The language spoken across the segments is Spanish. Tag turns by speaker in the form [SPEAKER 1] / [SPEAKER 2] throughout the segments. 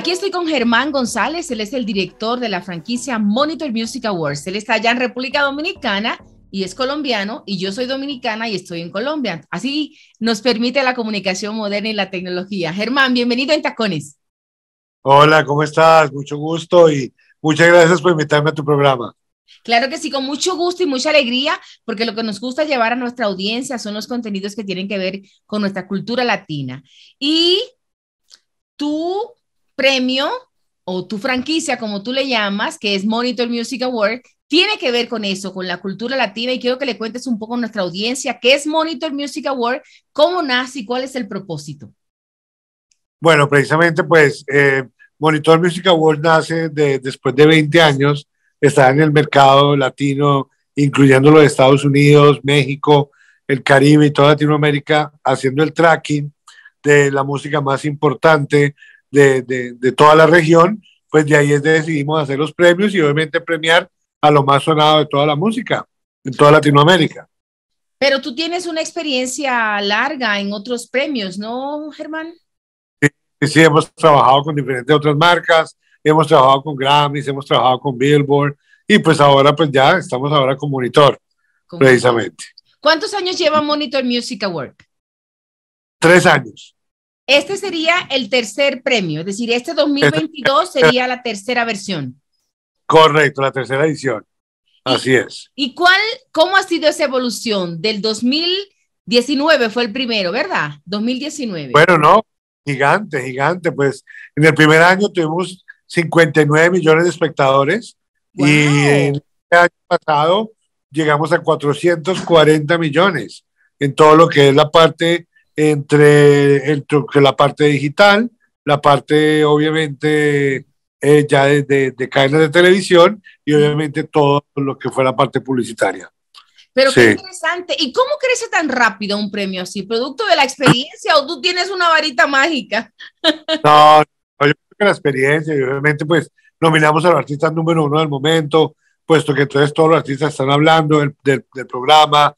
[SPEAKER 1] Aquí estoy con Germán González, él es el director de la franquicia Monitor Music Awards. Él está allá en República Dominicana y es colombiano y yo soy dominicana y estoy en Colombia. Así nos permite la comunicación moderna y la tecnología. Germán, bienvenido en Tacones.
[SPEAKER 2] Hola, ¿cómo estás? Mucho gusto y muchas gracias por invitarme a tu programa.
[SPEAKER 1] Claro que sí, con mucho gusto y mucha alegría, porque lo que nos gusta llevar a nuestra audiencia son los contenidos que tienen que ver con nuestra cultura latina. Y tú premio o tu franquicia, como tú le llamas, que es Monitor Music Award, tiene que ver con eso, con la cultura latina. Y quiero que le cuentes un poco a nuestra audiencia qué es Monitor Music Award, cómo nace y cuál es el propósito.
[SPEAKER 2] Bueno, precisamente pues eh, Monitor Music Award nace después de 20 años, está en el mercado latino, incluyendo los Estados Unidos, México, el Caribe y toda Latinoamérica, haciendo el tracking de la música más importante, de, de, de toda la región, pues de ahí es de decidimos hacer los premios y obviamente premiar a lo más sonado de toda la música, en toda Latinoamérica.
[SPEAKER 1] Pero tú tienes una experiencia larga en otros premios, ¿no, Germán?
[SPEAKER 2] Sí, sí, hemos trabajado con diferentes otras marcas, hemos trabajado con Grammys, hemos trabajado con Billboard y pues ahora pues ya estamos ahora con Monitor, precisamente.
[SPEAKER 1] ¿Cuántos años lleva Monitor Music Award?
[SPEAKER 2] Tres años.
[SPEAKER 1] Este sería el tercer premio, es decir, este 2022 este- sería la tercera versión.
[SPEAKER 2] Correcto, la tercera edición. Así es.
[SPEAKER 1] ¿Y cuál, cómo ha sido esa evolución? Del 2019 fue el primero, ¿verdad? 2019. Bueno,
[SPEAKER 2] no, gigante, gigante. Pues en el primer año tuvimos 59 millones de espectadores y en el este año pasado llegamos a 440 millones en todo lo que es la parte entre el, la parte digital, la parte obviamente eh, ya de, cadenas de televisión y obviamente todo lo que fue la parte publicitaria.
[SPEAKER 1] Pero qué interesante. ¿Y cómo crece tan rápido un premio así? ¿Producto de la experiencia o tú tienes una varita mágica?
[SPEAKER 2] no, yo creo que la experiencia obviamente pues nominamos al artista número uno del momento, puesto que entonces todos los artistas están hablando del programa,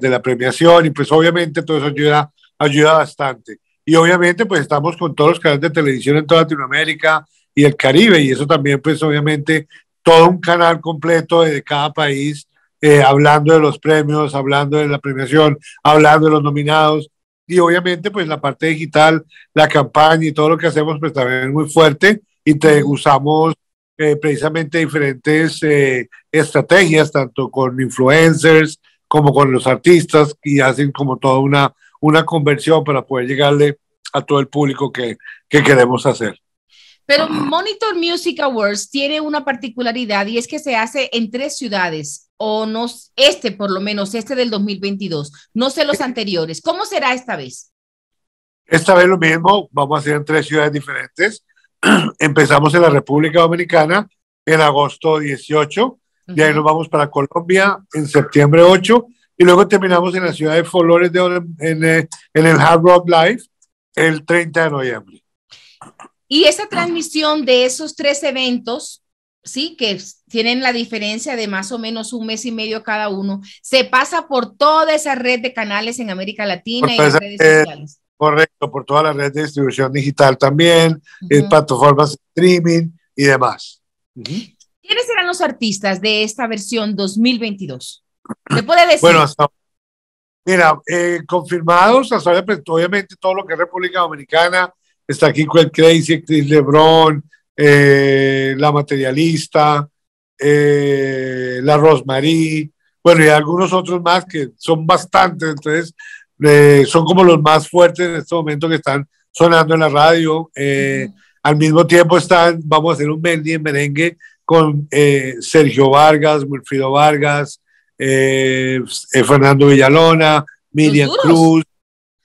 [SPEAKER 2] de la, premiación y pues obviamente todo eso ayuda, ayuda bastante. Y obviamente pues estamos con todos los canales de televisión en toda Latinoamérica y el Caribe y eso también pues obviamente todo un canal completo de cada país eh, hablando de los premios, hablando de la premiación, hablando de los nominados y obviamente pues la parte digital, la campaña y todo lo que hacemos pues también es muy fuerte y te usamos eh, precisamente diferentes eh, estrategias, tanto con influencers, como con los artistas y hacen como toda una, una conversión para poder llegarle a todo el público que, que queremos hacer.
[SPEAKER 1] Pero Monitor Music Awards tiene una particularidad y es que se hace en tres ciudades, o no, este por lo menos, este del 2022, no sé los anteriores. ¿Cómo será esta vez?
[SPEAKER 2] Esta vez lo mismo, vamos a hacer en tres ciudades diferentes. Empezamos en la República Dominicana en agosto 18, y ahí nos vamos para Colombia en septiembre 8 y luego terminamos en la ciudad de Flores de eh, en, el Hard Rock Live el 30 de noviembre.
[SPEAKER 1] Y esa transmisión de esos tres eventos, sí, que tienen la diferencia de más o menos un mes y medio cada uno, se pasa por toda esa red de canales en América Latina y en pues, redes eh, sociales.
[SPEAKER 2] Correcto, por toda la red de distribución digital también, en eh, plataformas de streaming y demás
[SPEAKER 1] los artistas de esta versión 2022? ¿Me puede decir? Bueno,
[SPEAKER 2] hasta, mira, eh, confirmados, hasta ahora, pues, obviamente todo lo que es República Dominicana, está aquí con el Crazy, Chris Lebron, eh, La Materialista, eh, La Rosemary, bueno, y algunos otros más que son bastantes, entonces son como los más fuertes en este momento que están sonando en la radio. Al mismo tiempo están, vamos a hacer un medley en merengue, con eh, Sergio Vargas, Wilfrido Vargas, eh, eh, Fernando Villalona, Miriam Cruz.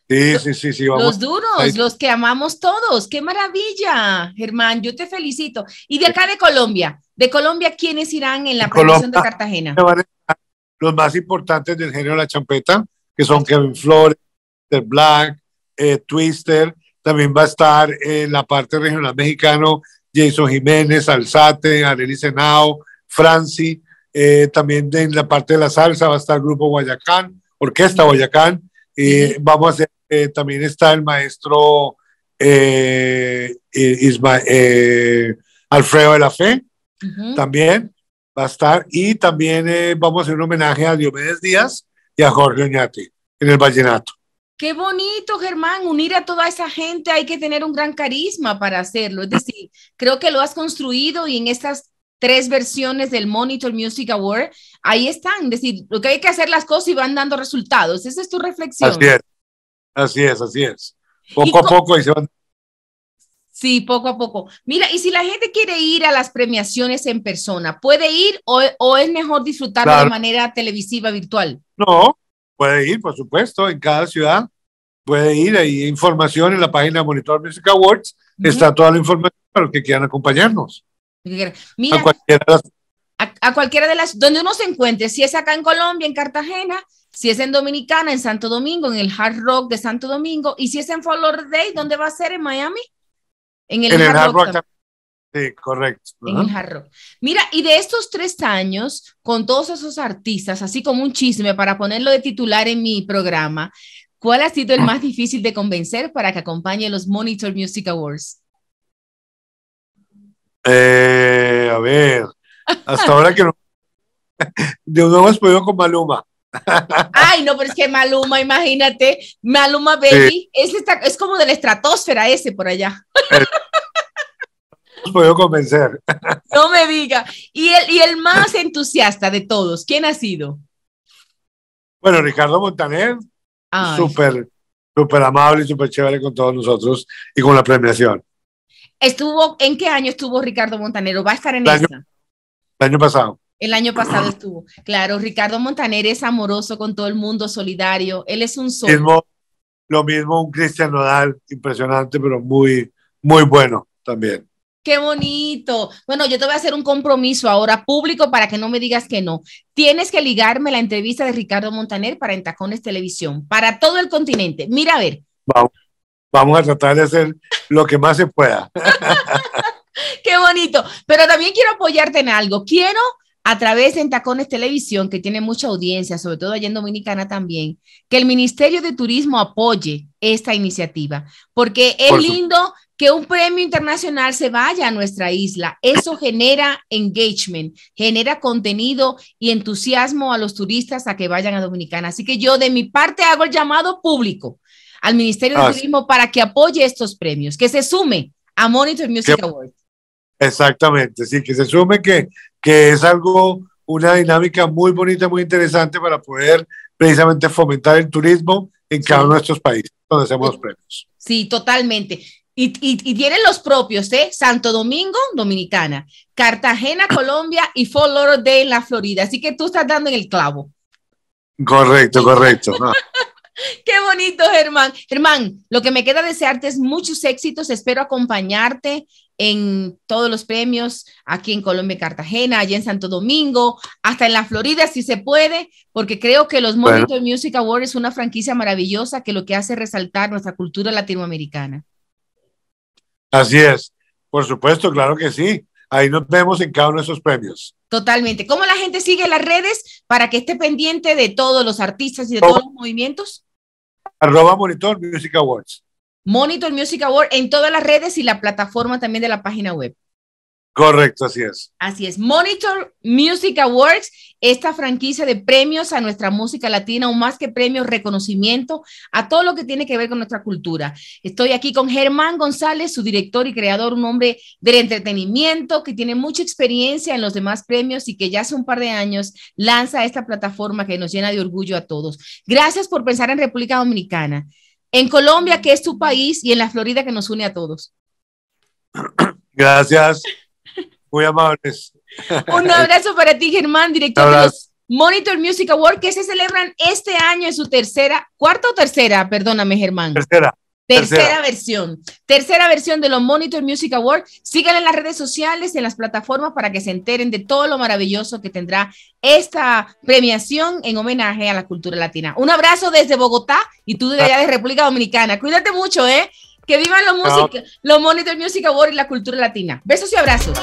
[SPEAKER 2] Sí, sí, sí, Los duros, los
[SPEAKER 1] que amamos todos. ¡Qué maravilla, Germán! Yo te felicito. Y de acá de Colombia, de Colombia, ¿quiénes irán en la promoción de
[SPEAKER 2] Cartagena? Los más importantes del género de la champeta, que son Kevin Flores, The Black, Twister. También va a estar en la parte regional mexicano Jason Jiménez, Alzate, Arely Senao, Franci. Eh, también en la parte de la salsa va a estar el Grupo Guayacán, Orquesta Guayacán. Y vamos a eh, también está el maestro eh, Alfredo de la Fe, también va a estar. Y también vamos a hacer un homenaje a Diomedes Díaz y a Jorge Oñate en el Vallenato.
[SPEAKER 1] Qué bonito, Germán, unir a toda esa gente, hay que tener un gran carisma para hacerlo. Es decir, creo que lo has construido y en estas tres versiones del Monitor Music Award, ahí están. Es decir, lo que hay que hacer las cosas y van dando resultados. Esa es tu reflexión. Así es,
[SPEAKER 2] así es, así es. Poco a poco y se van.
[SPEAKER 1] Sí, poco a poco. Mira, y si la gente quiere ir a las premiaciones en persona, ¿puede ir o, es mejor disfrutar de manera televisiva virtual?
[SPEAKER 2] No, Puede ir, por supuesto, en cada ciudad. Puede ir, hay información en la página de Monitor Music Awards. Está toda la información para los que quieran acompañarnos.
[SPEAKER 1] a cualquiera de las donde uno se encuentre, si es acá en Colombia, en Cartagena, si es en Dominicana, en Santo Domingo, en el Hard Rock de Santo Domingo, y si es en Follow Day, ¿dónde va a ser? ¿En Miami? En el, Hard, Rock
[SPEAKER 2] Sí, correcto. En
[SPEAKER 1] Mira, y de estos tres años, con todos esos artistas, así como un chisme para ponerlo de titular en mi programa, ¿cuál ha sido el más difícil de convencer para que acompañe los Monitor Music Awards?
[SPEAKER 2] Eh, a ver, hasta ahora que no, no hemos podido con Maluma.
[SPEAKER 1] Ay, no, pero es que Maluma, imagínate, Maluma Baby, es, como de la estratosfera ese por allá. Eh,
[SPEAKER 2] convencer.
[SPEAKER 1] No me diga. ¿Y el, y el más entusiasta de todos, ¿quién ha sido?
[SPEAKER 2] Bueno, Ricardo Montaner, súper, super amable y súper chévere con todos nosotros y con la premiación.
[SPEAKER 1] Estuvo, ¿en qué año estuvo Ricardo Montaner ¿Va a estar en el el año pasado. El año pasado estuvo. Claro, Ricardo Montaner es amoroso con todo el mundo, solidario. Él es un sol.
[SPEAKER 2] lo mismo un Cristian Nodal, impresionante, pero muy, muy bueno también.
[SPEAKER 1] Qué bonito. Bueno, yo te voy a hacer un compromiso ahora público para que no me digas que no. Tienes que ligarme la entrevista de Ricardo Montaner para Entajones Televisión, para todo el continente. Mira, a ver.
[SPEAKER 2] Vamos, vamos a tratar de hacer lo que más se pueda.
[SPEAKER 1] Qué bonito. Pero también quiero apoyarte en algo. Quiero a través de Tacones Televisión, que tiene mucha audiencia, sobre todo allá en Dominicana también, que el Ministerio de Turismo apoye esta iniciativa, porque es lindo que un premio internacional se vaya a nuestra isla. Eso genera engagement, genera contenido y entusiasmo a los turistas a que vayan a Dominicana. Así que yo de mi parte hago el llamado público al Ministerio de ah, Turismo para que apoye estos premios, que se sume a Monitor Music Awards.
[SPEAKER 2] Exactamente, sí, que se sume que, que es algo, una dinámica muy bonita, muy interesante para poder precisamente fomentar el turismo en cada uno de estos países donde hacemos premios.
[SPEAKER 1] Sí, totalmente. Y, tienen los propios, ¿eh? Santo Domingo, Dominicana, Cartagena, Colombia y Fort Lauderdale la Florida. Así que tú estás dando en el clavo.
[SPEAKER 2] Correcto, correcto.
[SPEAKER 1] Qué bonito, Germán. Germán, lo que me queda desearte es muchos éxitos. Espero acompañarte en todos los premios aquí en Colombia, Cartagena, allá en Santo Domingo, hasta en la Florida, si se puede, porque creo que los Monitor Music Awards es una franquicia maravillosa que lo que hace es resaltar nuestra cultura latinoamericana.
[SPEAKER 2] Así es. Por supuesto, claro que sí. Ahí nos vemos en cada uno de esos premios.
[SPEAKER 1] Totalmente. ¿Cómo la gente sigue las redes para que esté pendiente de todos los artistas y de todos oh. los movimientos?
[SPEAKER 2] Arroba Monitor Music Awards.
[SPEAKER 1] Monitor Music Award en todas las redes y la plataforma también de la página web.
[SPEAKER 2] Correcto, así es.
[SPEAKER 1] Así es. Monitor Music Awards, esta franquicia de premios a nuestra música latina, o más que premios, reconocimiento a todo lo que tiene que ver con nuestra cultura. Estoy aquí con Germán González, su director y creador, un hombre del entretenimiento que tiene mucha experiencia en los demás premios y que ya hace un par de años lanza esta plataforma que nos llena de orgullo a todos. Gracias por pensar en República Dominicana, en Colombia, que es tu país, y en la Florida, que nos une a todos.
[SPEAKER 2] Gracias. Muy amables. Un abrazo
[SPEAKER 1] para ti, Germán, director de los Monitor Music Award, que se celebran este año en su tercera, cuarta o tercera, perdóname, Germán.
[SPEAKER 2] Tercera. Tercera,
[SPEAKER 1] versión. Tercera versión de los Monitor Music Awards. Síganle en las redes sociales, y en las plataformas para que se enteren de todo lo maravilloso que tendrá esta premiación en homenaje a la cultura latina. Un abrazo desde Bogotá y tú de allá de República Dominicana. Cuídate mucho, ¿eh? Que viva la ah, música, los Monitor Music Award y la cultura latina. Besos y abrazos.